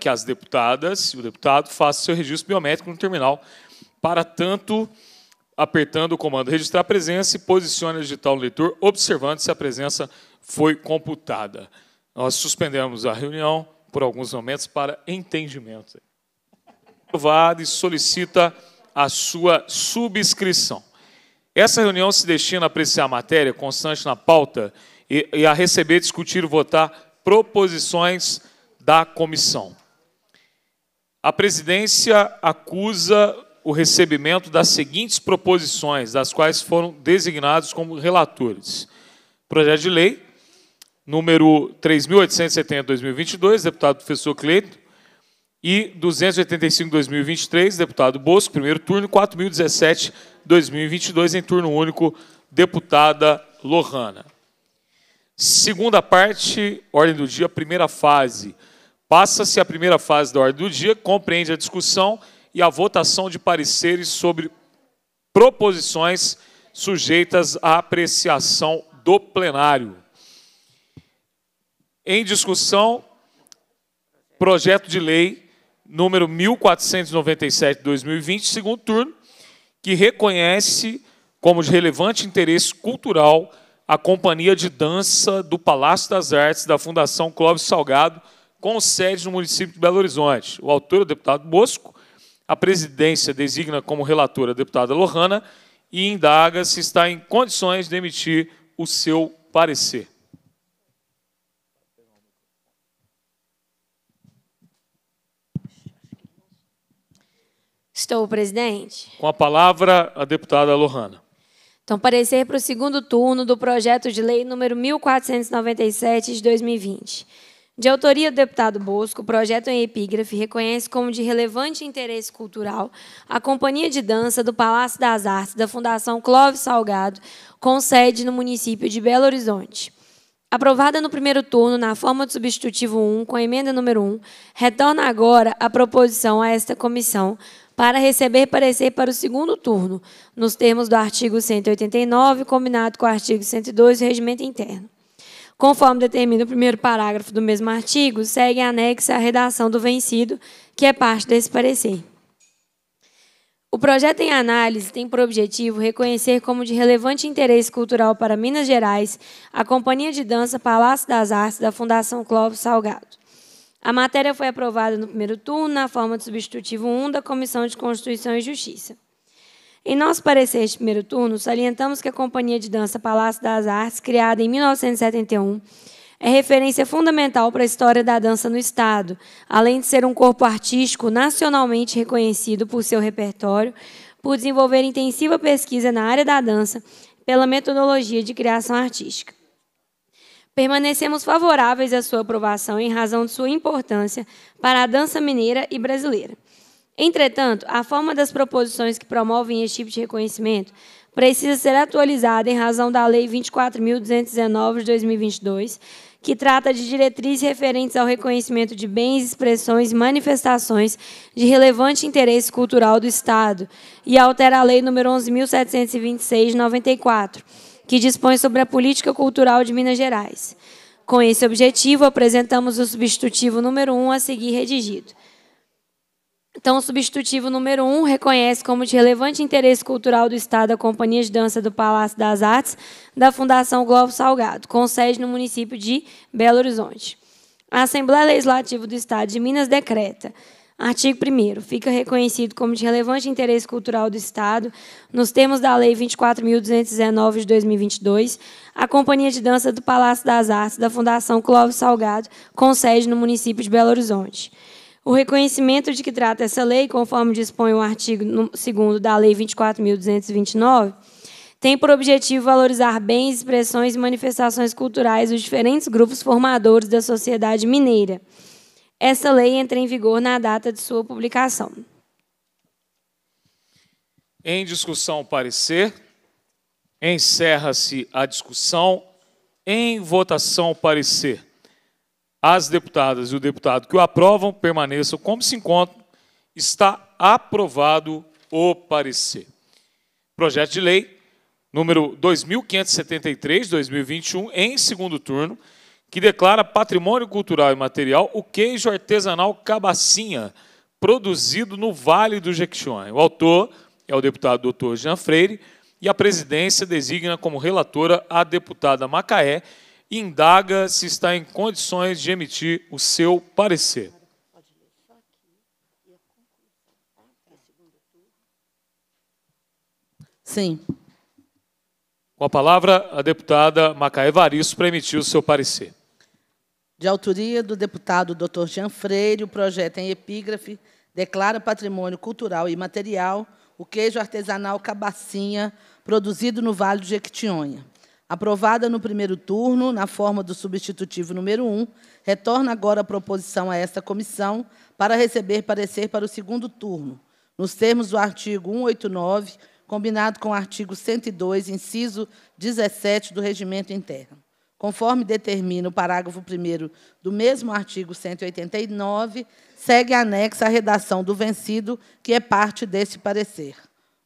que as deputadas e o deputado façam seu registro biométrico no terminal, para tanto apertando o comando registrar presença e posicione o digital no leitor, observando se a presença foi computada. Nós suspendemos a reunião por alguns momentos para entendimento. Aprovado e solicita a sua subscrição. Essa reunião se destina a apreciar a matéria constante na pauta e, e a receber, discutir e votar proposições da comissão. A presidência acusa o recebimento das seguintes proposições, das quais foram designados como relatores. Projeto de lei número 3870/2022, deputado professor Cleito, e 285/2023, deputado Bosco, primeiro turno, 4017/2022 em turno único, deputada Lohana. Segunda parte, ordem do dia, primeira fase Passa-se a primeira fase da ordem do dia, compreende a discussão e a votação de pareceres sobre proposições sujeitas à apreciação do plenário. Em discussão, projeto de lei número 1497/2020, segundo turno, que reconhece como de relevante interesse cultural a companhia de dança do Palácio das Artes da Fundação Clóvis Salgado com sede no município de Belo Horizonte. O autor é o deputado Bosco, a presidência designa como relatora a deputada Lohana e indaga se está em condições de emitir o seu parecer. Estou, presidente. Com a palavra, a deputada Lohana. Então, parecer para o segundo turno do projeto de lei número 1497 de 2020 de autoria do deputado Bosco, o projeto em epígrafe reconhece como de relevante interesse cultural a Companhia de Dança do Palácio das Artes da Fundação Clóvis Salgado, com sede no município de Belo Horizonte. Aprovada no primeiro turno na forma de substitutivo 1, com a emenda número 1, retorna agora a proposição a esta comissão para receber parecer para o segundo turno, nos termos do artigo 189, combinado com o artigo 102 do Regimento Interno. Conforme determina o primeiro parágrafo do mesmo artigo, segue anexa a redação do vencido, que é parte desse parecer. O projeto em análise tem por objetivo reconhecer como de relevante interesse cultural para Minas Gerais a Companhia de Dança Palácio das Artes da Fundação Clóvis Salgado. A matéria foi aprovada no primeiro turno na forma de substitutivo 1 da Comissão de Constituição e Justiça. Em nosso parecer de primeiro turno, salientamos que a Companhia de Dança Palácio das Artes, criada em 1971, é referência fundamental para a história da dança no Estado, além de ser um corpo artístico nacionalmente reconhecido por seu repertório, por desenvolver intensiva pesquisa na área da dança pela metodologia de criação artística. Permanecemos favoráveis à sua aprovação em razão de sua importância para a dança mineira e brasileira. Entretanto, a forma das proposições que promovem esse tipo de reconhecimento precisa ser atualizada em razão da Lei 24.219 de 2022, que trata de diretrizes referentes ao reconhecimento de bens, expressões e manifestações de relevante interesse cultural do Estado, e altera a Lei nº 11.726, de 94, que dispõe sobre a política cultural de Minas Gerais. Com esse objetivo, apresentamos o substitutivo número 1 a seguir redigido. Então, o substitutivo número 1 um reconhece como de relevante interesse cultural do Estado a Companhia de Dança do Palácio das Artes da Fundação Globo Salgado, com sede no município de Belo Horizonte. A Assembleia Legislativa do Estado de Minas decreta. Artigo 1 Fica reconhecido como de relevante interesse cultural do Estado, nos termos da Lei 24.219 de 2022, a Companhia de Dança do Palácio das Artes da Fundação Clóvis Salgado, com sede no município de Belo Horizonte. O reconhecimento de que trata essa lei, conforme dispõe o artigo 2 da Lei 24.229, tem por objetivo valorizar bens, expressões e manifestações culturais dos diferentes grupos formadores da sociedade mineira. Essa lei entra em vigor na data de sua publicação. Em discussão, parecer. Encerra-se a discussão. Em votação, parecer as deputadas e o deputado que o aprovam permaneçam como se encontram, está aprovado o parecer. Projeto de lei número 2573/2021 em segundo turno, que declara patrimônio cultural e material o queijo artesanal Cabacinha, produzido no Vale do Jequitinhonha. O autor é o deputado Dr. Jean Freire e a presidência designa como relatora a deputada Macaé, indaga se está em condições de emitir o seu parecer. Sim. Com a palavra, a deputada Macaé Evaristo para emitir o seu parecer. De autoria do deputado Dr. Jean Freire, o projeto em epígrafe declara patrimônio cultural e material o queijo artesanal Cabacinha, produzido no Vale do Jequitinhonha aprovada no primeiro turno, na forma do substitutivo número 1, retorna agora a proposição a esta comissão para receber parecer para o segundo turno, nos termos do artigo 189, combinado com o artigo 102, inciso 17 do Regimento Interno. Conforme determina o parágrafo 1 do mesmo artigo 189, segue anexa a redação do vencido, que é parte deste parecer.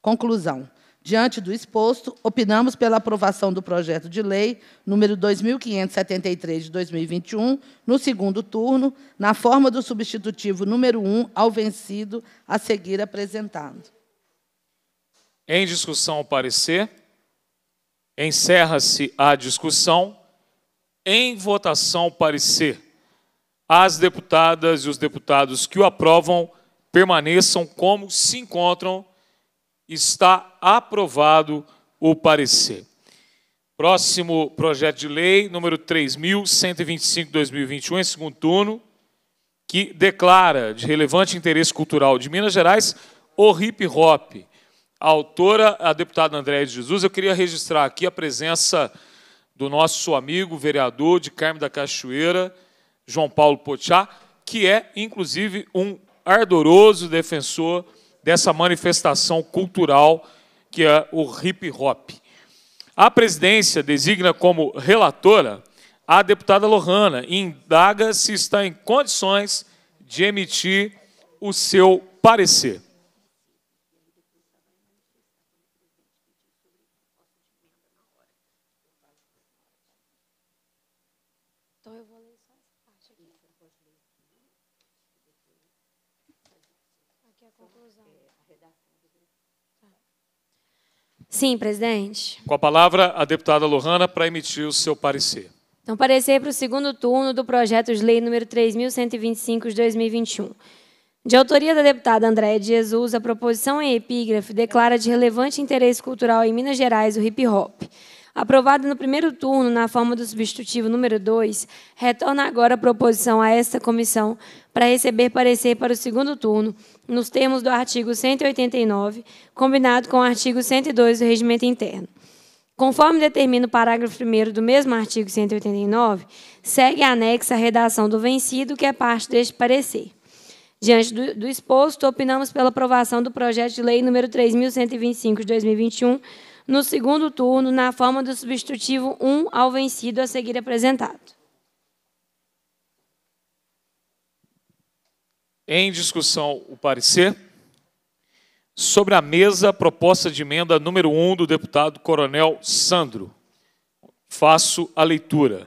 Conclusão. Diante do exposto, opinamos pela aprovação do projeto de lei número 2573 de 2021, no segundo turno, na forma do substitutivo número 1 ao vencido a seguir apresentado. Em discussão o parecer. Encerra-se a discussão. Em votação o parecer. As deputadas e os deputados que o aprovam permaneçam como se encontram está aprovado o parecer. Próximo projeto de lei, número 3.125-2021, em segundo turno, que declara de relevante interesse cultural de Minas Gerais o hip hop. A autora, a deputada Andréia de Jesus, eu queria registrar aqui a presença do nosso amigo vereador de Carme da Cachoeira, João Paulo Pochá, que é, inclusive, um ardoroso defensor dessa manifestação cultural que é o hip hop. A presidência designa como relatora a deputada Lohana e indaga se está em condições de emitir o seu parecer. Sim, presidente. Com a palavra, a deputada Lohana para emitir o seu parecer. Então, parecer para o segundo turno do projeto de lei número 3.125 de 2021. De autoria da deputada Andréa de Jesus, a proposição em epígrafe declara de relevante interesse cultural em Minas Gerais o hip-hop aprovada no primeiro turno na forma do substitutivo número 2, retorna agora a proposição a esta comissão para receber parecer para o segundo turno, nos termos do artigo 189, combinado com o artigo 102 do Regimento Interno. Conforme determina o parágrafo 1 do mesmo artigo 189, segue anexa a redação do vencido, que é parte deste parecer. Diante do, do exposto, opinamos pela aprovação do projeto de lei número 3.125 de 2021, no segundo turno, na forma do substitutivo 1 ao vencido a seguir apresentado. Em discussão, o parecer. Sobre a mesa, proposta de emenda número 1 do deputado Coronel Sandro. Faço a leitura.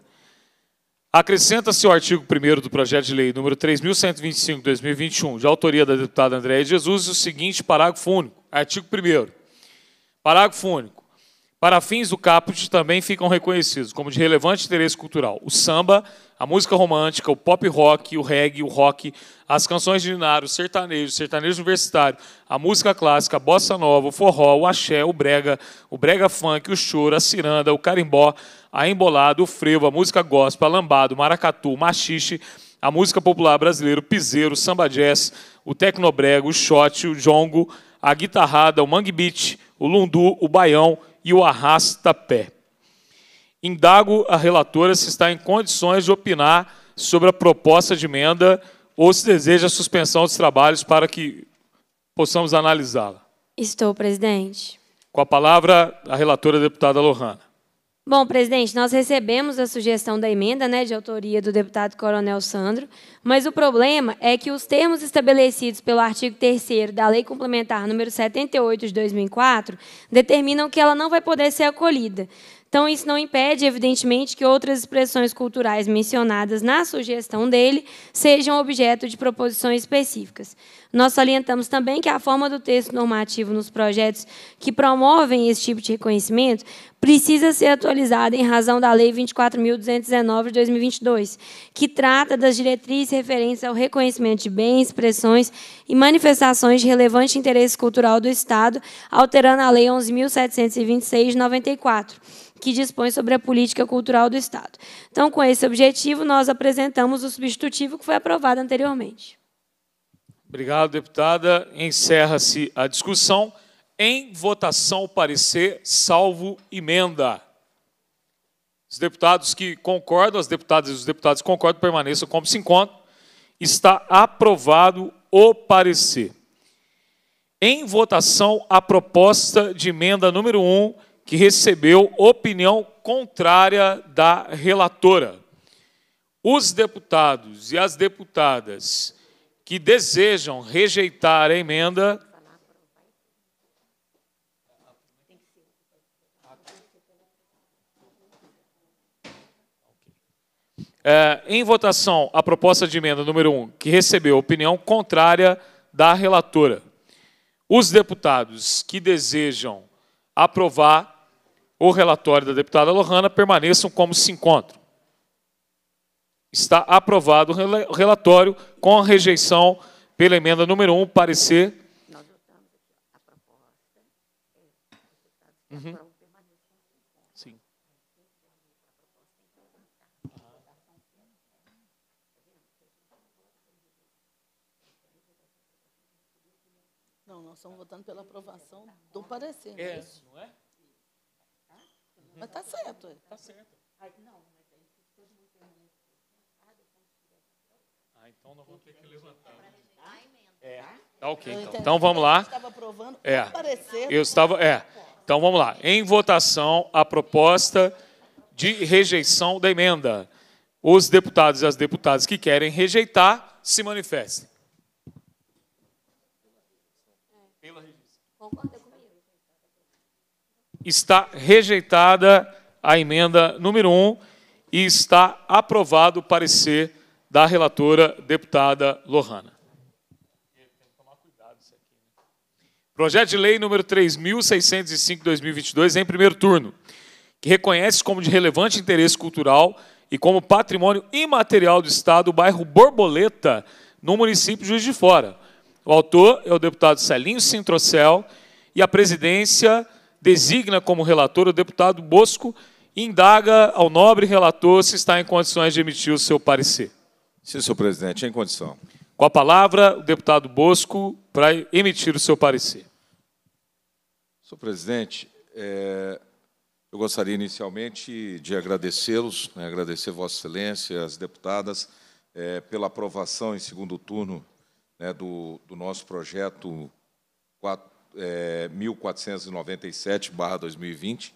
Acrescenta-se o artigo 1 do projeto de lei número 3.125-2021, de autoria da deputada Andréa Jesus, o seguinte parágrafo único. Artigo 1 Parágrafo único. Para fins do caput, também ficam reconhecidos como de relevante interesse cultural o samba, a música romântica, o pop rock, o reggae, o rock, as canções de dinário, o sertanejo, o sertanejo universitário, a música clássica, a bossa nova, o forró, o axé, o brega, o brega funk, o choro, a ciranda, o carimbó, a embolada, o frevo, a música gospel, a lambada, o maracatu, o machixe, a música popular brasileira, o piseiro, o samba jazz, o tecnobrego, o shot, o jongo, a guitarrada, o mangue beat, o lundu, o baião, e o arrasta-pé. Indago a relatora se está em condições de opinar sobre a proposta de emenda ou se deseja a suspensão dos trabalhos para que possamos analisá-la. Estou, presidente. Com a palavra, a relatora a deputada Lohana. Bom, presidente, nós recebemos a sugestão da emenda né, de autoria do deputado Coronel Sandro, mas o problema é que os termos estabelecidos pelo artigo 3 da Lei Complementar número 78 de 2004 determinam que ela não vai poder ser acolhida. Então, isso não impede, evidentemente, que outras expressões culturais mencionadas na sugestão dele sejam objeto de proposições específicas. Nós salientamos também que a forma do texto normativo nos projetos que promovem esse tipo de reconhecimento precisa ser atualizada em razão da Lei 24.219 de 2022, que trata das diretrizes referentes ao reconhecimento de bens, expressões e manifestações de relevante interesse cultural do Estado, alterando a Lei 11.726 de 94 que dispõe sobre a política cultural do Estado. Então, com esse objetivo, nós apresentamos o substitutivo que foi aprovado anteriormente. Obrigado, deputada. Encerra-se a discussão. Em votação, parecer, salvo emenda. Os deputados que concordam, as deputadas e os deputados que concordam, permaneçam como se encontram. Está aprovado o parecer. Em votação, a proposta de emenda número 1. Um, que recebeu opinião contrária da relatora. Os deputados e as deputadas que desejam rejeitar a emenda. É, em votação, a proposta de emenda número 1, um, que recebeu opinião contrária da relatora. Os deputados que desejam aprovar o relatório da deputada Lohana permaneçam como se encontram. Está aprovado o relatório com a rejeição pela emenda número 1, um, parecer. Nós votamos a proposta. Uhum. Sim. Não, nós estamos votando pela aprovação do parecer. É, não é? é, é? Mas está certo. Está certo. Não, mas aí todo mundo né? ah, ah, então nós vamos ter que levantar. É. Né? Tá ok, então. Então vamos lá. É. Eu estava. É. Então vamos lá. Em votação, a proposta de rejeição da emenda. Os deputados e as deputadas que querem rejeitar se manifestem. É. Pela rejeição está rejeitada a emenda número 1 e está aprovado o parecer da relatora deputada Lohana. Projeto de lei número 3605/2022 em primeiro turno, que reconhece como de relevante interesse cultural e como patrimônio imaterial do estado o bairro Borboleta, no município de Juiz de Fora. O autor é o deputado Celinho Sintrocel e a presidência designa como relator o deputado Bosco e indaga ao nobre relator se está em condições de emitir o seu parecer. Sim, senhor presidente, em condição. Com a palavra, o deputado Bosco, para emitir o seu parecer. Senhor presidente, é, eu gostaria inicialmente de agradecê-los, né, agradecer Vossa Excelência, as deputadas, é, pela aprovação em segundo turno né, do, do, nosso projeto 4, é, 1497-2020,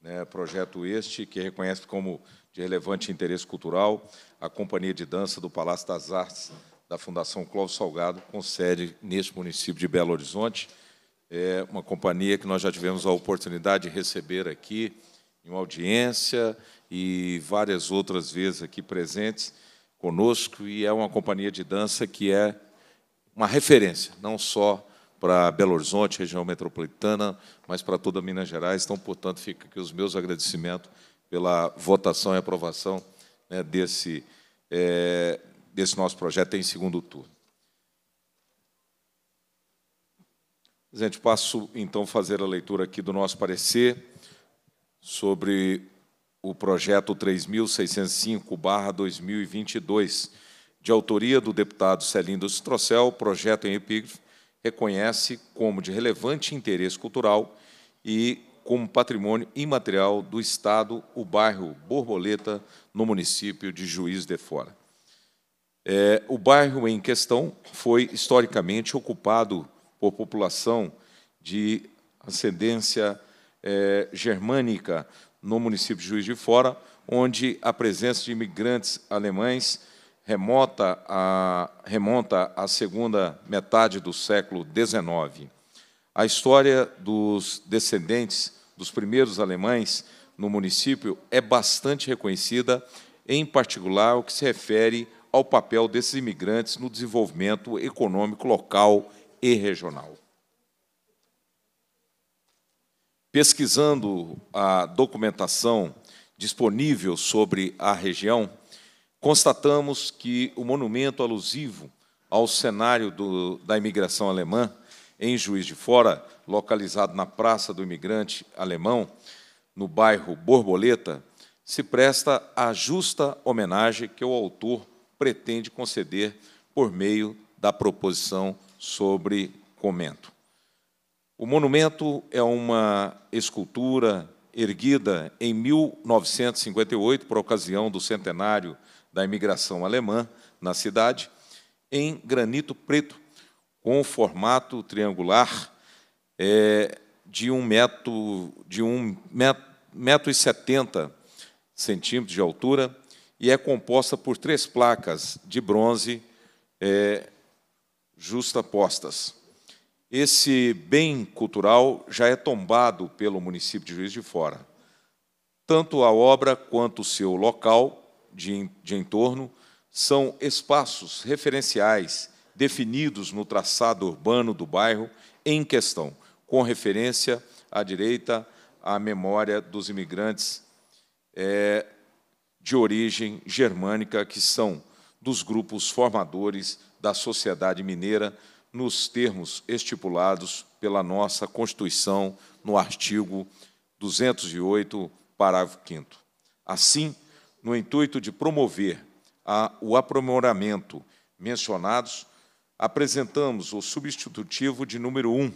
né, projeto este que reconhece como de relevante interesse cultural a Companhia de Dança do Palácio das Artes da Fundação Clóvis Salgado, com sede neste município de Belo Horizonte. É uma companhia que nós já tivemos a oportunidade de receber aqui em uma audiência e várias outras vezes aqui presentes conosco, e é uma companhia de dança que é uma referência, não só para Belo Horizonte, região metropolitana, mas para toda Minas Gerais. Então, portanto, fica aqui os meus agradecimentos pela votação e aprovação né, desse, é, desse nosso projeto em segundo turno. Presidente, passo então fazer a leitura aqui do nosso parecer sobre o projeto 3605-2022, de autoria do deputado Celindo Strocel, projeto em epígrafe reconhece como de relevante interesse cultural e como patrimônio imaterial do Estado o bairro Borboleta, no município de Juiz de Fora. É, o bairro em questão foi historicamente ocupado por população de ascendência é, germânica no município de Juiz de Fora, onde a presença de imigrantes alemães remota a remonta à segunda metade do século XIX. A história dos descendentes dos primeiros alemães no município é bastante reconhecida, em particular o que se refere ao papel desses imigrantes no desenvolvimento econômico local e regional. Pesquisando a documentação disponível sobre a região, constatamos que o monumento alusivo ao cenário do, da imigração alemã, em Juiz de Fora, localizado na Praça do Imigrante Alemão, no bairro Borboleta, se presta à justa homenagem que o autor pretende conceder por meio da proposição sobre comento. O monumento é uma escultura erguida em 1958, por ocasião do centenário da imigração alemã na cidade, em granito preto, com formato triangular é, de 1,70 um metro, de um metro, metro e 70 centímetros de altura e é composta por três placas de bronze é, justapostas. Esse bem cultural já é tombado pelo município de Juiz de Fora. Tanto a obra quanto o seu local de, de entorno são espaços referenciais definidos no traçado urbano do bairro em questão, com referência à direita à memória dos imigrantes é, de origem germânica, que são dos grupos formadores da sociedade mineira, nos termos estipulados pela nossa Constituição, no artigo 208, parágrafo 5. Assim, no intuito de promover a, o aprimoramento mencionados, apresentamos o substitutivo de número 1,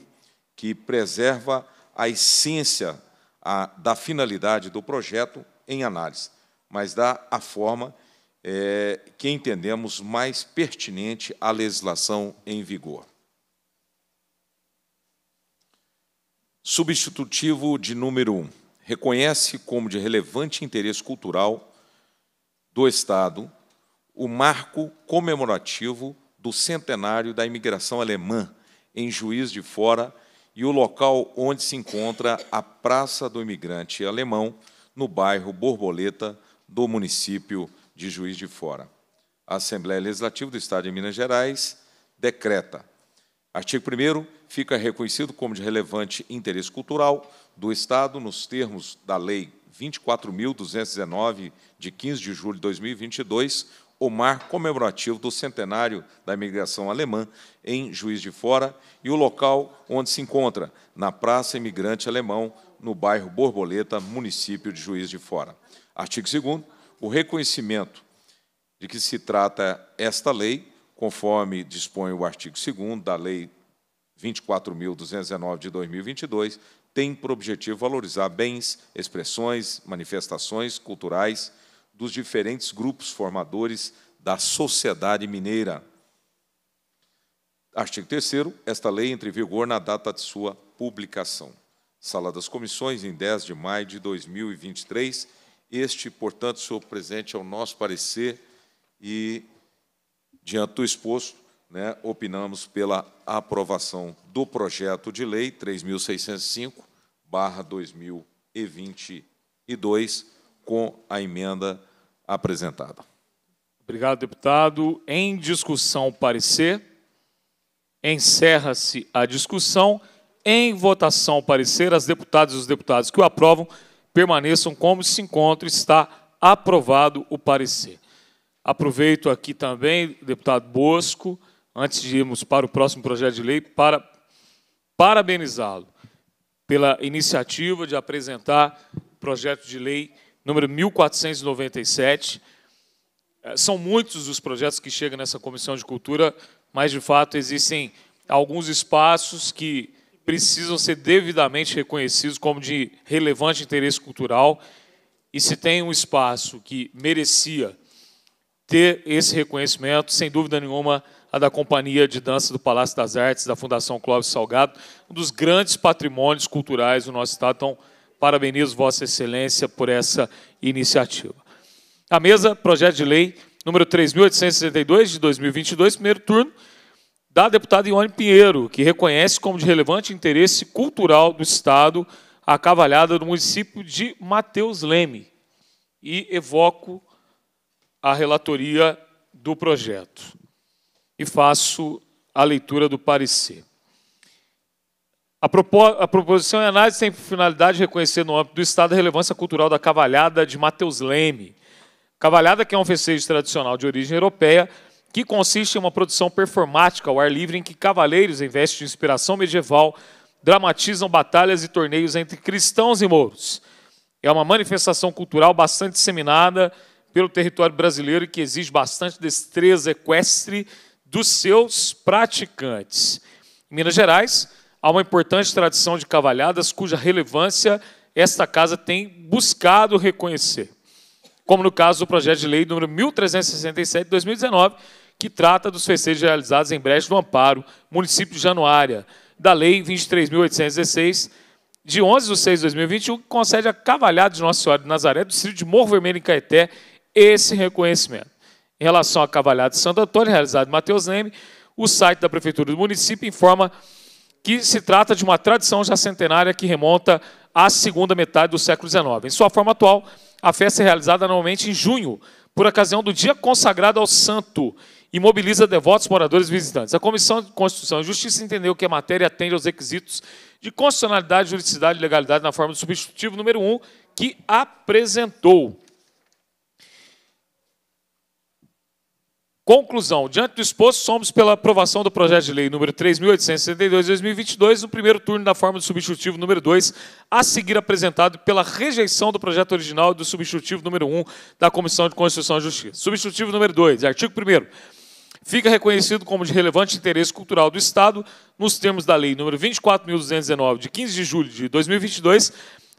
que preserva a essência a, da finalidade do projeto em análise, mas dá a forma é, que entendemos mais pertinente à legislação em vigor. Substitutivo de número 1. Reconhece como de relevante interesse cultural do Estado o marco comemorativo do centenário da imigração alemã em Juiz de Fora e o local onde se encontra a Praça do Imigrante Alemão, no bairro Borboleta, do município de Juiz de Fora. A Assembleia Legislativa do Estado de Minas Gerais decreta. Artigo 1 fica reconhecido como de relevante interesse cultural do Estado nos termos da Lei 24.219, de 15 de julho de 2022, o mar comemorativo do centenário da imigração alemã em Juiz de Fora e o local onde se encontra, na Praça Imigrante Alemão, no bairro Borboleta, município de Juiz de Fora. Artigo 2 o reconhecimento de que se trata esta lei, conforme dispõe o artigo 2 da Lei 24.219 de 2022, tem por objetivo valorizar bens, expressões, manifestações culturais dos diferentes grupos formadores da sociedade mineira. Artigo 3 esta lei entra em vigor na data de sua publicação. Sala das Comissões, em 10 de maio de 2023. Este, portanto, senhor presidente, é o nosso parecer e, diante do exposto, né, opinamos pela aprovação do projeto de lei 3605/2022 com a emenda apresentada. Obrigado, deputado. Em discussão, parecer. Encerra-se a discussão. Em votação, parecer. As deputadas e os deputados que o aprovam permaneçam como se encontra. Está aprovado o parecer. Aproveito aqui também, deputado Bosco, antes de irmos para o próximo projeto de lei, para parabenizá-lo pela iniciativa de apresentar projeto de lei número 1497. É, são muitos os projetos que chegam nessa Comissão de Cultura, mas, de fato, existem alguns espaços que precisam ser devidamente reconhecidos como de relevante interesse cultural. E se tem um espaço que merecia ter esse reconhecimento, sem dúvida nenhuma, a da Companhia de Dança do Palácio das Artes, da Fundação Clóvis Salgado, um dos grandes patrimônios culturais do nosso Estado. Então, parabenizo Vossa Excelência por essa iniciativa. A mesa, projeto de lei número 3.862, de 2022, primeiro turno, da deputada Ione Pinheiro, que reconhece como de relevante interesse cultural do Estado a cavalhada do município de Mateus Leme. E evoco a relatoria do projeto e faço a leitura do parecer. A, proposição e análise tem por finalidade reconhecer no âmbito do Estado a relevância cultural da cavalhada de Mateus Leme. Cavalhada que é um festejo tradicional de origem europeia, que consiste em uma produção performática ao ar livre em que cavaleiros, em vestes de inspiração medieval, dramatizam batalhas e torneios entre cristãos e mouros. É uma manifestação cultural bastante disseminada pelo território brasileiro e que exige bastante destreza equestre dos seus praticantes. Em Minas Gerais, há uma importante tradição de cavalhadas cuja relevância esta casa tem buscado reconhecer. Como no caso do projeto de lei número 1367 de 2019, que trata dos festejos realizados em Brejo do Amparo, município de Januária, da Lei 23.816, de 11 de 6 de 2021, que concede a Cavalhada de Nossa Senhora de Nazaré, do Distrito de Morro Vermelho, em Caeté, esse reconhecimento. Em relação à Cavalhada de Santo Antônio, realizada em Mateus Leme, o site da Prefeitura do município informa que se trata de uma tradição já centenária que remonta à segunda metade do século XIX. Em sua forma atual, a festa é realizada anualmente em junho, por ocasião do dia consagrado ao santo, e mobiliza devotos, moradores e visitantes. A Comissão de Constituição e Justiça entendeu que a matéria atende aos requisitos de constitucionalidade, juridicidade e legalidade na forma do substitutivo número 1 um, que apresentou. Conclusão. Diante do exposto, somos pela aprovação do projeto de lei número 3862 de 2022, no primeiro turno da forma do substitutivo número 2, a seguir apresentado pela rejeição do projeto original do substitutivo número 1 da Comissão de Constituição e Justiça. Substitutivo número 2, artigo 1 Fica reconhecido como de relevante interesse cultural do Estado, nos termos da Lei número 24.219, de 15 de julho de 2022,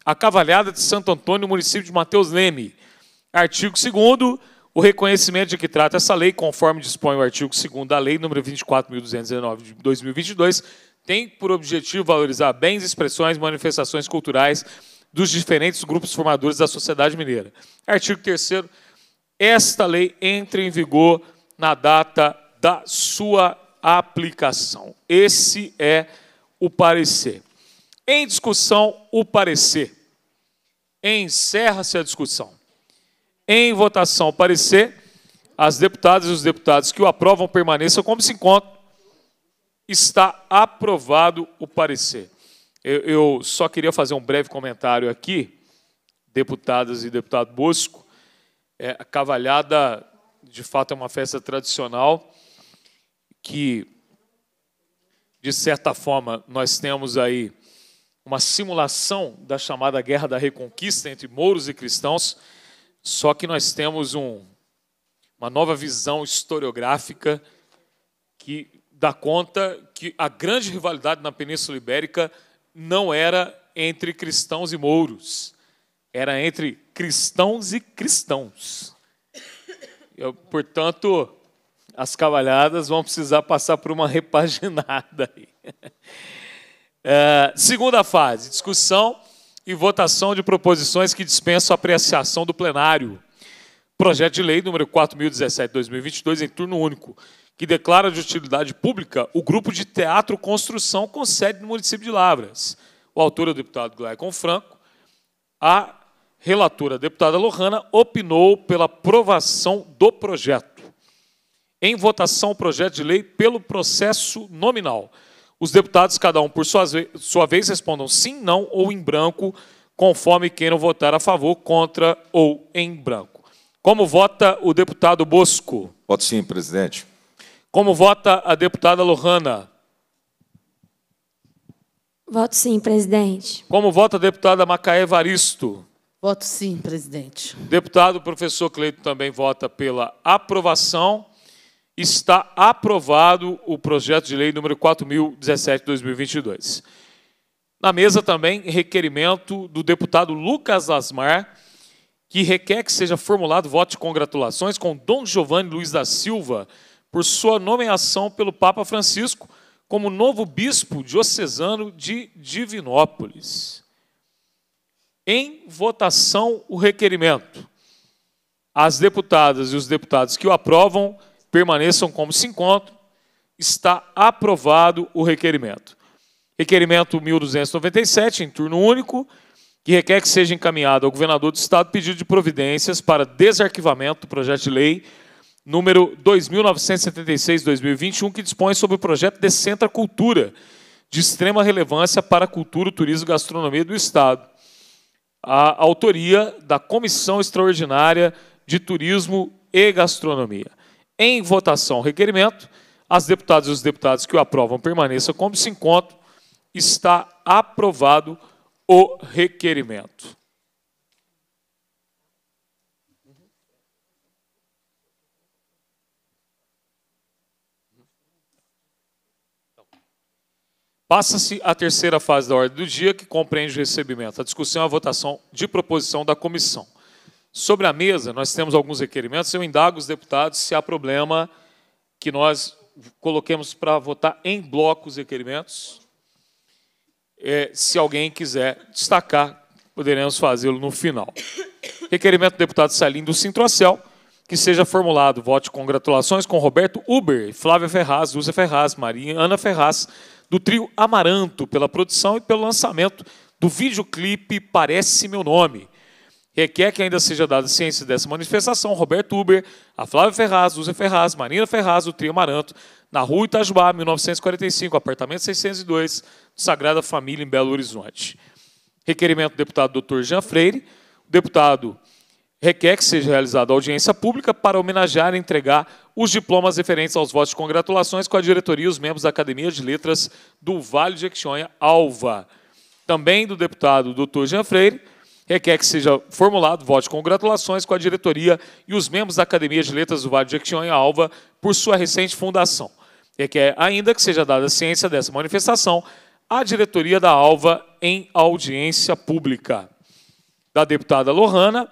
a Cavalhada de Santo Antônio, município de Mateus Leme. Artigo 2 o reconhecimento de que trata essa lei, conforme dispõe o artigo 2 da Lei nº 24.219 de 2022, tem por objetivo valorizar bens, expressões, manifestações culturais dos diferentes grupos formadores da sociedade mineira. Artigo 3 esta lei entra em vigor na data da sua aplicação. Esse é o parecer. Em discussão, o parecer. Encerra-se a discussão em votação o parecer, as deputadas e os deputados que o aprovam permaneçam como se encontram. Está aprovado o parecer. Eu, eu só queria fazer um breve comentário aqui, deputadas e deputado Bosco. É, a cavalhada, de fato, é uma festa tradicional que, de certa forma, nós temos aí uma simulação da chamada Guerra da Reconquista entre mouros e cristãos só que nós temos um, uma nova visão historiográfica que dá conta que a grande rivalidade na Península Ibérica não era entre cristãos e mouros, era entre cristãos e cristãos. Eu, portanto, as cavalhadas vão precisar passar por uma repaginada. É, segunda fase, discussão e votação de proposições que dispensam apreciação do plenário. Projeto de lei número 4017/2022 em turno único, que declara de utilidade pública o grupo de teatro construção com sede no município de Lavras. O autor é o deputado Glaicon Franco. A relatora, a deputada Lohana, opinou pela aprovação do projeto. Em votação, o projeto de lei pelo processo nominal. Os deputados, cada um por sua, vez, respondam sim, não ou em branco, conforme queiram votar a favor, contra ou em branco. Como vota o deputado Bosco? Voto sim, presidente. Como vota a deputada Lohana? Voto sim, presidente. Como vota a deputada Macaé Varisto? Voto sim, presidente. Deputado professor Cleito também vota pela aprovação está aprovado o projeto de lei número 4017/2022. Na mesa também requerimento do deputado Lucas Asmar, que requer que seja formulado voto de congratulações com Dom Giovanni Luiz da Silva por sua nomeação pelo Papa Francisco como novo bispo diocesano de Divinópolis. Em votação o requerimento. As deputadas e os deputados que o aprovam permaneçam como se encontram. Está aprovado o requerimento. Requerimento 1297, em turno único, que requer que seja encaminhado ao governador do Estado pedido de providências para desarquivamento do projeto de lei número 2976-2021, que dispõe sobre o projeto de centro Cultura, de extrema relevância para a cultura, o turismo e gastronomia do Estado. A autoria da Comissão Extraordinária de Turismo e Gastronomia em votação o requerimento. As deputadas e os deputados que o aprovam permaneçam como se encontram. Está aprovado o requerimento. Passa-se a terceira fase da ordem do dia, que compreende o recebimento, a discussão e a votação de proposição da comissão. Sobre a mesa, nós temos alguns requerimentos. Eu indago os deputados se há problema que nós coloquemos para votar em bloco os requerimentos. É, se alguém quiser destacar, poderemos fazê-lo no final. Requerimento do deputado Salim do Sintrocel, que seja formulado voto congratulações com Roberto Uber, Flávia Ferraz, Lúcia Ferraz, Maria Ana Ferraz, do trio Amaranto, pela produção e pelo lançamento do videoclipe Parece Meu Nome, requer que ainda seja dada ciência dessa manifestação Roberto Uber, a Flávia Ferraz, Lúcia Ferraz, Marina Ferraz, o Trio Maranto, na Rua Itajubá, 1945, apartamento 602, Sagrada Família, em Belo Horizonte. Requerimento do deputado Dr. Jean Freire. O deputado requer que seja realizada audiência pública para homenagear e entregar os diplomas referentes aos votos de congratulações com a diretoria e os membros da Academia de Letras do Vale de Jequitinhonha, Alva. Também do deputado Dr. Jean Freire, requer que seja formulado voto de congratulações com a diretoria e os membros da Academia de Letras do Vale de Jequitinhonha Alva por sua recente fundação. Requer ainda que seja dada ciência dessa manifestação à diretoria da Alva em audiência pública. Da deputada Lohana,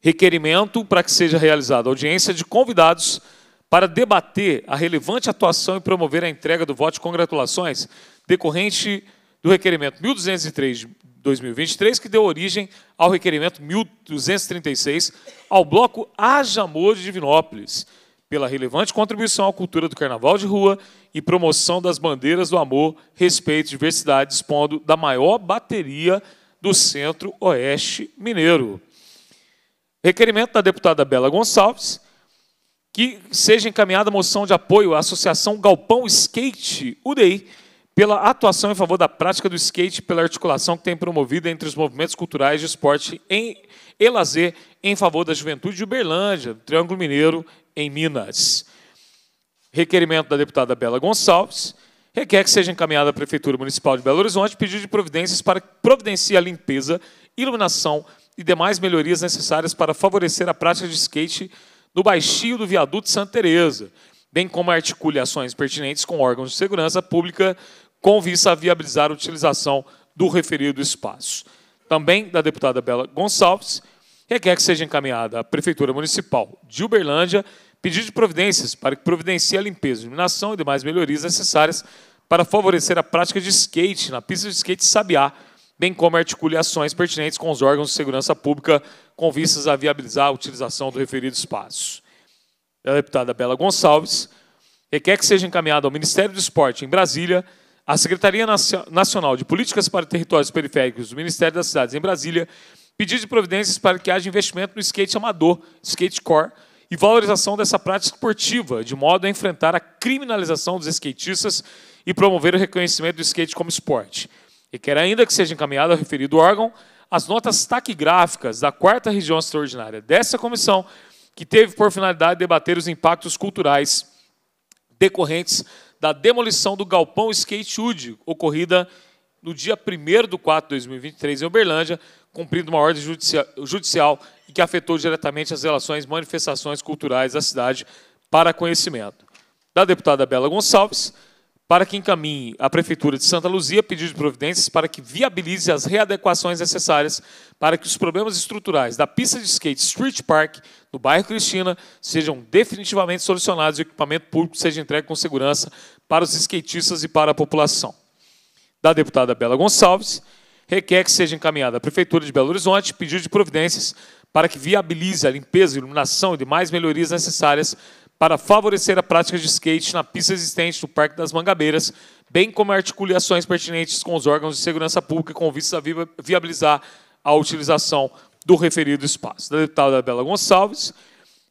requerimento para que seja realizada audiência de convidados para debater a relevante atuação e promover a entrega do voto de congratulações decorrente do requerimento 1203 2023, que deu origem ao requerimento 1236 ao bloco Haja Amor de Divinópolis, pela relevante contribuição à cultura do carnaval de rua e promoção das bandeiras do amor, respeito e diversidade, dispondo da maior bateria do Centro-Oeste Mineiro. Requerimento da deputada Bela Gonçalves, que seja encaminhada a moção de apoio à Associação Galpão Skate UDI, pela atuação em favor da prática do skate, pela articulação que tem promovida entre os movimentos culturais de esporte em, e lazer em favor da juventude de Uberlândia, Triângulo Mineiro, em Minas. Requerimento da deputada Bela Gonçalves requer que seja encaminhada à Prefeitura Municipal de Belo Horizonte pedido de providências para que providencie a limpeza, iluminação e demais melhorias necessárias para favorecer a prática de skate no baixio do viaduto Santa Teresa, bem como articulações pertinentes com órgãos de segurança pública, com vista a viabilizar a utilização do referido espaço. Também da deputada Bela Gonçalves, requer que seja encaminhada à Prefeitura Municipal de Uberlândia pedido de providências para que providencie a limpeza, iluminação e demais melhorias necessárias para favorecer a prática de skate na pista de skate Sabiá, bem como articule ações pertinentes com os órgãos de segurança pública com vistas a viabilizar a utilização do referido espaço da é deputada Bela Gonçalves, requer que seja encaminhado ao Ministério do Esporte em Brasília, à Secretaria Nacional de Políticas para Territórios Periféricos do Ministério das Cidades em Brasília, pedido de providências para que haja investimento no skate amador, skatecore, e valorização dessa prática esportiva, de modo a enfrentar a criminalização dos skatistas e promover o reconhecimento do skate como esporte. E quer ainda que seja encaminhado ao referido órgão as notas taquigráficas da quarta região extraordinária dessa comissão que teve por finalidade debater os impactos culturais decorrentes da demolição do galpão Skatewood, ocorrida no dia 1 de 4 de 2023 em Uberlândia, cumprindo uma ordem judicial, judicial e que afetou diretamente as relações manifestações culturais da cidade para conhecimento. Da deputada Bela Gonçalves, para que encaminhe à Prefeitura de Santa Luzia pedido de providências para que viabilize as readequações necessárias para que os problemas estruturais da pista de skate Street Park, no bairro Cristina, sejam definitivamente solucionados e o equipamento público seja entregue com segurança para os skatistas e para a população. Da deputada Bela Gonçalves, requer que seja encaminhada à Prefeitura de Belo Horizonte pedido de providências para que viabilize a limpeza, iluminação e demais melhorias necessárias para favorecer a prática de skate na pista existente do Parque das Mangabeiras, bem como articulações pertinentes com os órgãos de segurança pública com vistas a viabilizar a utilização do referido espaço. Da deputada Bela Gonçalves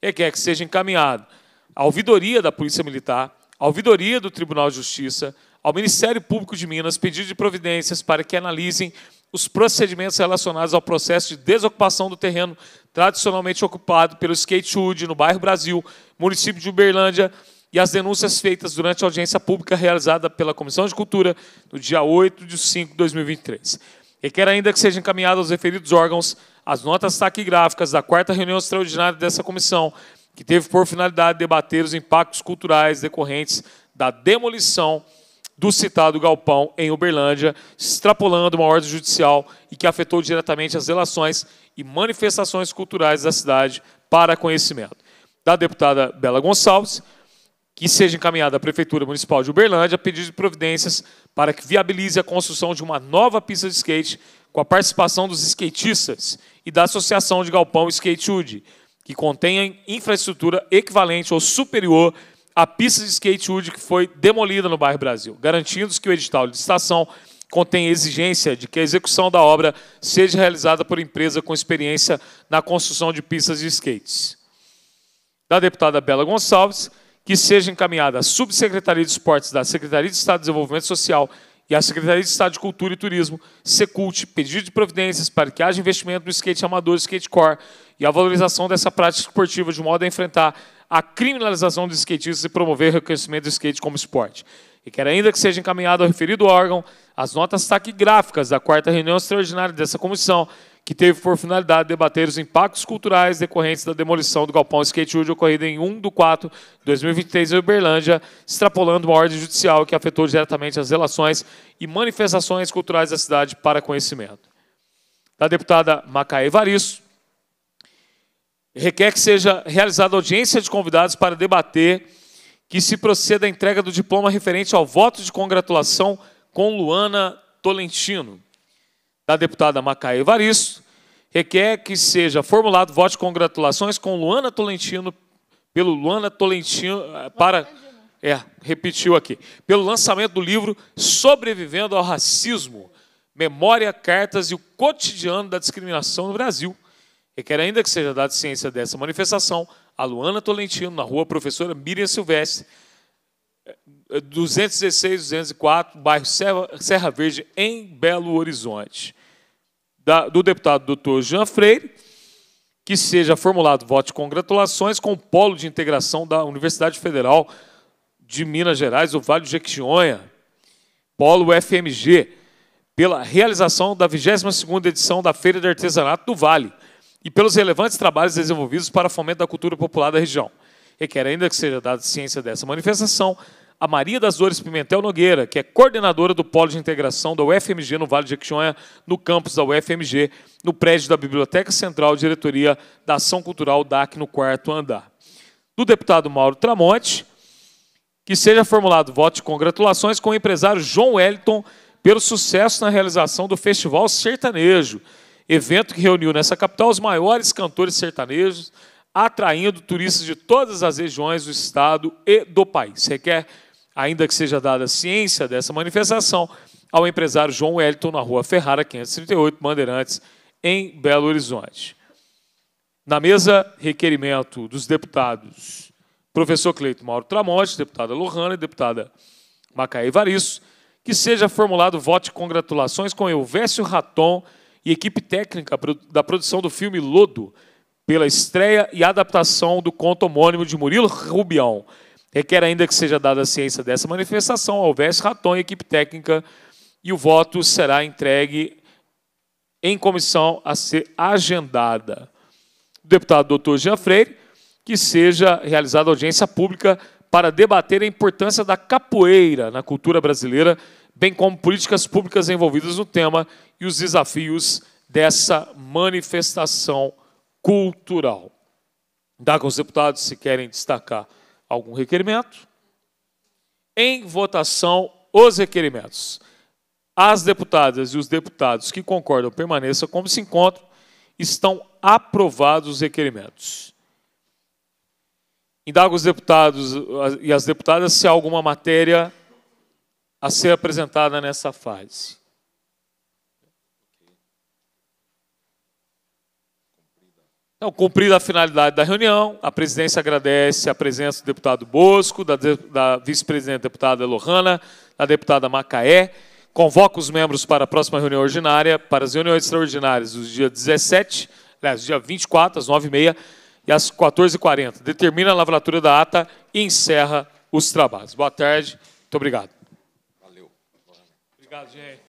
requer que seja encaminhado à ouvidoria da Polícia Militar, à ouvidoria do Tribunal de Justiça, ao Ministério Público de Minas, pedido de providências para que analisem os procedimentos relacionados ao processo de desocupação do terreno tradicionalmente ocupado pelo skate Hood no bairro Brasil, município de Uberlândia, e as denúncias feitas durante a audiência pública realizada pela Comissão de Cultura no dia 8 de 5 de 2023. Requer ainda que sejam encaminhadas aos referidos órgãos as notas taquigráficas da quarta reunião extraordinária dessa comissão, que teve por finalidade debater os impactos culturais decorrentes da demolição do citado galpão em Uberlândia, extrapolando uma ordem judicial e que afetou diretamente as relações e manifestações culturais da cidade para conhecimento. Da deputada Bela Gonçalves, que seja encaminhada à Prefeitura Municipal de Uberlândia pedido de providências para que viabilize a construção de uma nova pista de skate com a participação dos skatistas e da Associação de Galpão Skatewood, que contenha infraestrutura equivalente ou superior a pista de skate hood que foi demolida no bairro Brasil, garantindo que o edital de licitação contém exigência de que a execução da obra seja realizada por empresa com experiência na construção de pistas de skates. Da deputada Bela Gonçalves, que seja encaminhada à Subsecretaria de Esportes da Secretaria de Estado de Desenvolvimento Social e à Secretaria de Estado de Cultura e Turismo, secult pedido de providências para que haja investimento no skate amador e skatecore e a valorização dessa prática esportiva de modo a enfrentar a criminalização dos skatistas e promover o reconhecimento do skate como esporte. E quer ainda que seja encaminhado ao referido órgão as notas taquigráficas da quarta reunião extraordinária dessa comissão, que teve por finalidade debater os impactos culturais decorrentes da demolição do galpão Skate Hood ocorrida em 1 de 4 de 2023 em Uberlândia, extrapolando uma ordem judicial que afetou diretamente as relações e manifestações culturais da cidade para conhecimento. Da deputada Macaé Evaristo, requer que seja realizada audiência de convidados para debater que se proceda à entrega do diploma referente ao voto de congratulação com Luana Tolentino, da deputada Macaé Evaristo, requer que seja formulado voto de congratulações com Luana Tolentino, pelo Luana Tolentino, eh, para... É, repetiu aqui. Pelo lançamento do livro Sobrevivendo ao Racismo, Memória, Cartas e o Cotidiano da Discriminação no Brasil, Requer ainda que seja dada ciência dessa manifestação a Luana Tolentino, na rua Professora Miriam Silvestre, 216, eh, 204, bairro Serra Verde, em Belo Horizonte. Da, do deputado doutor Jean Freire, que seja formulado voto de congratulações com o Polo de Integração da Universidade Federal de Minas Gerais, o Vale do Jequitinhonha, Polo FMG, pela realização da 22ª edição da Feira de Artesanato do Vale, e pelos relevantes trabalhos desenvolvidos para fomento da cultura popular da região. Requer ainda que seja dada ciência dessa manifestação a Maria das Dores Pimentel Nogueira, que é coordenadora do Polo de Integração da UFMG no Vale de Jequitinhonha, no campus da UFMG, no prédio da Biblioteca Central, diretoria da Ação Cultural DAC, no quarto andar. Do deputado Mauro Tramonte, que seja formulado voto de congratulações com o empresário João Wellington pelo sucesso na realização do Festival Sertanejo, evento que reuniu nessa capital os maiores cantores sertanejos, atraindo turistas de todas as regiões do estado e do país. Requer, ainda que seja dada ciência dessa manifestação, ao empresário João Wellington, na rua Ferrara, 538, Bandeirantes, em Belo Horizonte. Na mesa, requerimento dos deputados professor Cleito Mauro Tramonte, deputada Lohana e deputada Macaé Varisso, que seja formulado voto de congratulações com Elvésio Raton, e equipe técnica da produção do filme Lodo, pela estreia e adaptação do conto homônimo de Murilo Rubião. Requer ainda que seja dada a ciência dessa manifestação ao Vés Raton e equipe técnica, e o voto será entregue em comissão a ser agendada. deputado doutor Jean Freire, que seja realizada audiência pública para debater a importância da capoeira na cultura brasileira bem como políticas públicas envolvidas no tema e os desafios dessa manifestação cultural. Dá com os deputados se querem destacar algum requerimento. Em votação, os requerimentos. As deputadas e os deputados que concordam permaneçam como se encontram, estão aprovados os requerimentos. Indago os deputados eh, e as deputadas se há alguma matéria a ser apresentada nessa fase. Então, cumprida a finalidade da reunião, a presidência agradece a presença do deputado Bosco, da, de, da vice-presidente deputada Lohana, da deputada Macaé. Convoca os membros para a próxima reunião ordinária, para as reuniões extraordinárias dos dias 17, aliás, dia 24, às 9h30 e às 14h40. Determina a lavratura da ata e encerra os trabalhos. Boa tarde, muito obrigado. Obrigado, gente.